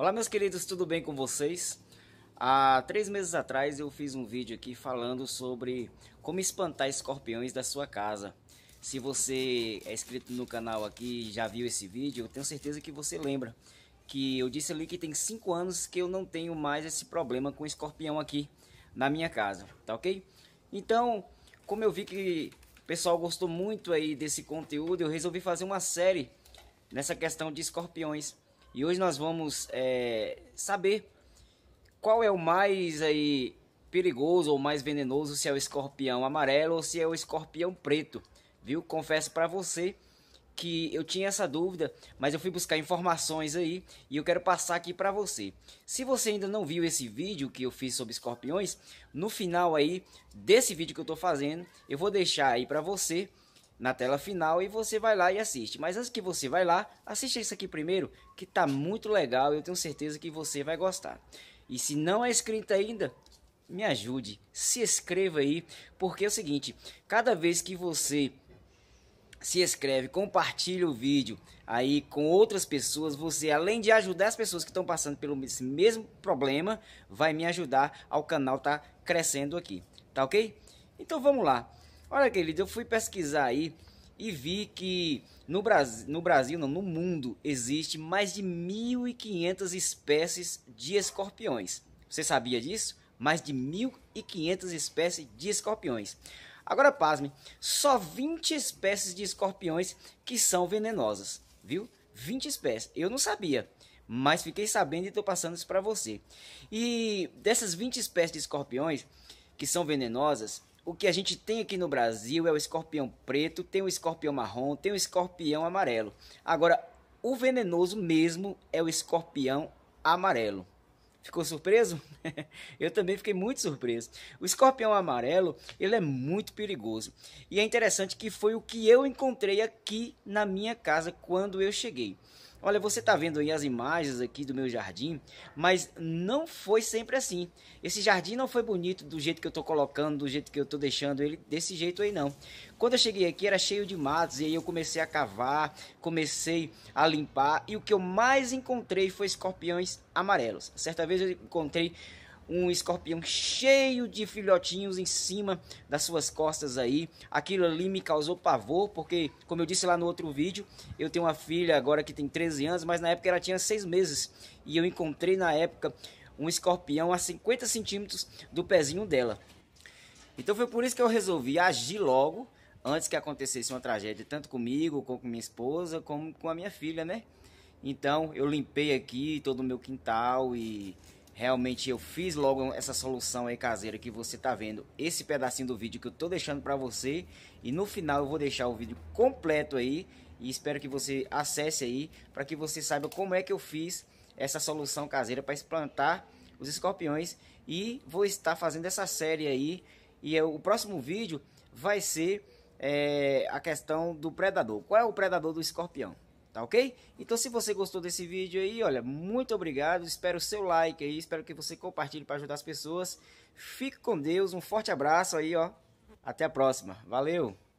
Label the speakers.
Speaker 1: Olá meus queridos, tudo bem com vocês? Há três meses atrás eu fiz um vídeo aqui falando sobre como espantar escorpiões da sua casa. Se você é inscrito no canal aqui e já viu esse vídeo, eu tenho certeza que você lembra que eu disse ali que tem cinco anos que eu não tenho mais esse problema com escorpião aqui na minha casa, tá ok? Então, como eu vi que o pessoal gostou muito aí desse conteúdo, eu resolvi fazer uma série nessa questão de escorpiões. E hoje nós vamos é, saber qual é o mais aí perigoso ou mais venenoso, se é o escorpião amarelo ou se é o escorpião preto, viu? Confesso para você que eu tinha essa dúvida, mas eu fui buscar informações aí e eu quero passar aqui para você. Se você ainda não viu esse vídeo que eu fiz sobre escorpiões, no final aí desse vídeo que eu tô fazendo, eu vou deixar aí para você na tela final e você vai lá e assiste. Mas antes que você vai lá, assista isso aqui primeiro, que tá muito legal, eu tenho certeza que você vai gostar. E se não é inscrito ainda, me ajude, se inscreva aí, porque é o seguinte, cada vez que você se inscreve, compartilha o vídeo aí com outras pessoas, você além de ajudar as pessoas que estão passando pelo mesmo problema, vai me ajudar ao canal tá crescendo aqui, tá OK? Então vamos lá. Olha, queridos, eu fui pesquisar aí e vi que no Brasil, no Brasil não, no mundo, existe mais de 1.500 espécies de escorpiões. Você sabia disso? Mais de 1.500 espécies de escorpiões. Agora, pasme, só 20 espécies de escorpiões que são venenosas, viu? 20 espécies. Eu não sabia, mas fiquei sabendo e estou passando isso para você. E dessas 20 espécies de escorpiões que são venenosas, o que a gente tem aqui no Brasil é o escorpião preto, tem o escorpião marrom, tem o escorpião amarelo. Agora, o venenoso mesmo é o escorpião amarelo. Ficou surpreso? Eu também fiquei muito surpreso. O escorpião amarelo, ele é muito perigoso. E é interessante que foi o que eu encontrei aqui na minha casa quando eu cheguei. Olha, você está vendo aí as imagens aqui do meu jardim, mas não foi sempre assim. Esse jardim não foi bonito do jeito que eu estou colocando, do jeito que eu estou deixando ele desse jeito aí não. Quando eu cheguei aqui era cheio de matos e aí eu comecei a cavar, comecei a limpar e o que eu mais encontrei foi escorpiões amarelos. Certa vez eu encontrei um escorpião cheio de filhotinhos em cima das suas costas aí. Aquilo ali me causou pavor, porque, como eu disse lá no outro vídeo, eu tenho uma filha agora que tem 13 anos, mas na época ela tinha 6 meses. E eu encontrei na época um escorpião a 50 centímetros do pezinho dela. Então foi por isso que eu resolvi agir logo, antes que acontecesse uma tragédia, tanto comigo, como com minha esposa, como com a minha filha, né? Então eu limpei aqui todo o meu quintal e Realmente eu fiz logo essa solução aí caseira que você tá vendo esse pedacinho do vídeo que eu tô deixando para você e no final eu vou deixar o vídeo completo aí e espero que você acesse aí para que você saiba como é que eu fiz essa solução caseira para explantar os escorpiões e vou estar fazendo essa série aí e eu, é, o próximo vídeo vai ser é, a questão do predador. Qual é o predador do escorpião? tá ok? Então se você gostou desse vídeo aí, olha, muito obrigado, espero o seu like aí, espero que você compartilhe para ajudar as pessoas. Fique com Deus, um forte abraço aí, ó. Até a próxima. Valeu!